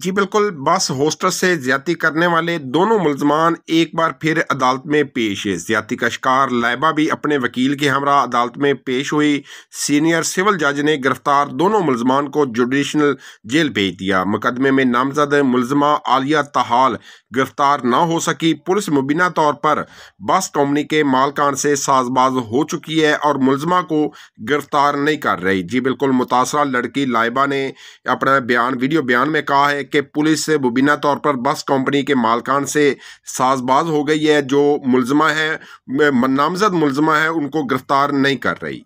जी बिल्कुल बस होस्टर से ज्यादा करने वाले दोनों मुलजमान एक बार फिर अदालत में पेश है ज्यादा का शिकार लाइबा भी अपने वकील के हमरा अदालत में पेश हुई सीनियर सिविल जज ने गिरफ्तार दोनों मुलजमान को जुडिशनल जेल भेज दिया मुकदमे में नामजद मुलजमा आलिया तहाल गिरफ्तार ना हो सकी पुलिस मुबीना तौर पर बस कंपनी के मालकान से साजबाज हो चुकी है और मुलजमा को गिरफ्तार नहीं कर रही जी बिल्कुल मुतासरा लड़की लाइबा ने अपना बयान वीडियो बयान में कहा है कि पुलिस मुबीना तौर पर बस कंपनी के मालकान से साजबाज हो गई है जो मुलजमा है नामजद मुलजमा है उनको गिरफ़्तार नहीं कर रही